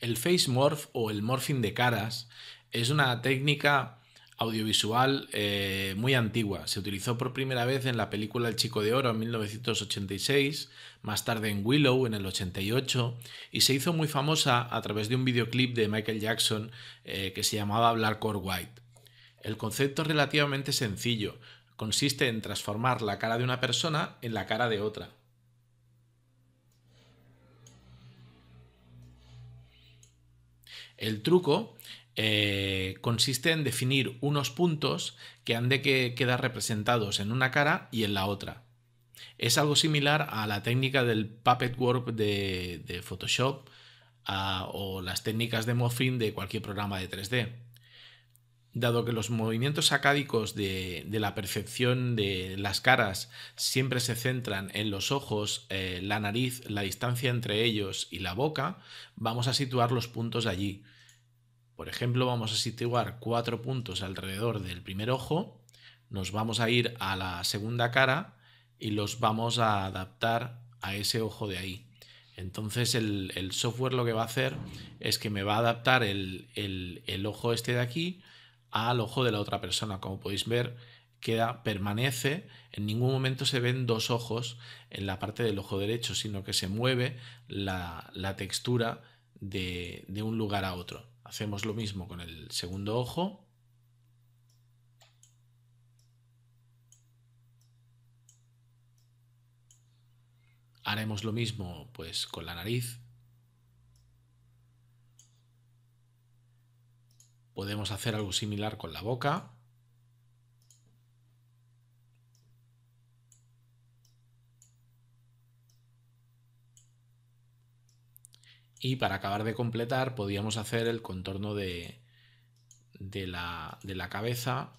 El face morph o el morphing de caras es una técnica audiovisual eh, muy antigua. Se utilizó por primera vez en la película El Chico de Oro en 1986, más tarde en Willow en el 88 y se hizo muy famosa a través de un videoclip de Michael Jackson eh, que se llamaba Black or White. El concepto es relativamente sencillo. Consiste en transformar la cara de una persona en la cara de otra. El truco eh, consiste en definir unos puntos que han de quedar representados en una cara y en la otra. Es algo similar a la técnica del puppet work de, Photoshop o las técnicas de morphing de cualquier programa de 3D dado que los movimientos acádicos de, la percepción de las caras siempre se centran en los ojos, eh, la nariz, la distancia entre ellos y la boca, vamos a situar los puntos allí. Por ejemplo, vamos a situar cuatro puntos alrededor del primer ojo, nos vamos a ir a la segunda cara y los vamos a adaptar a ese ojo de ahí. Entonces el, software lo que va a hacer es que me va a adaptar el ojo este de aquí, al ojo de la otra persona. Como podéis ver, queda, permanece, en ningún momento se ven dos ojos en la parte del ojo derecho, sino que se mueve la, textura de, de un lugar a otro. Hacemos lo mismo con el segundo ojo. Haremos lo mismo pues con la nariz, Podemos hacer algo similar con la boca. Y para acabar de completar, podríamos hacer el contorno de, de, la, cabeza.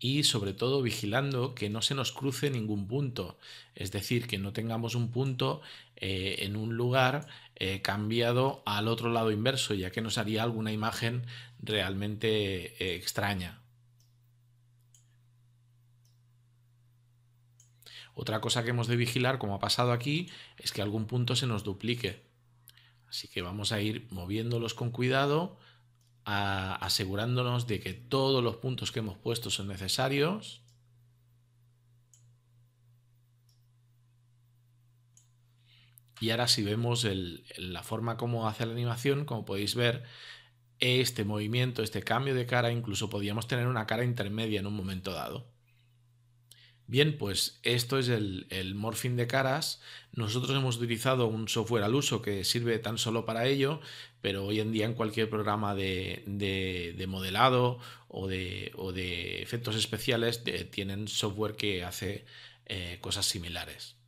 Y sobre todo vigilando que no se nos cruce ningún punto. Es decir, que no tengamos un punto eh, en un lugar cambiado al otro lado inverso, ya que nos haría alguna imagen realmente eh, extraña. Otra cosa que hemos de vigilar, como ha pasado aquí, es que algún punto se nos duplique. Así que vamos a ir moviéndolos con cuidado, asegurándonos de que todos los puntos que hemos puesto son necesarios. Y ahora si vemos la forma como hace la animación, como podéis ver, este movimiento, este cambio de cara, incluso podíamos tener una cara intermedia en un momento dado. Bien, pues esto es el, el morphing de caras. Nosotros hemos utilizado un software al uso que sirve tan solo para ello, pero hoy en día en cualquier programa de, modelado o de, efectos especiales eh, tienen software que hace eh, cosas similares.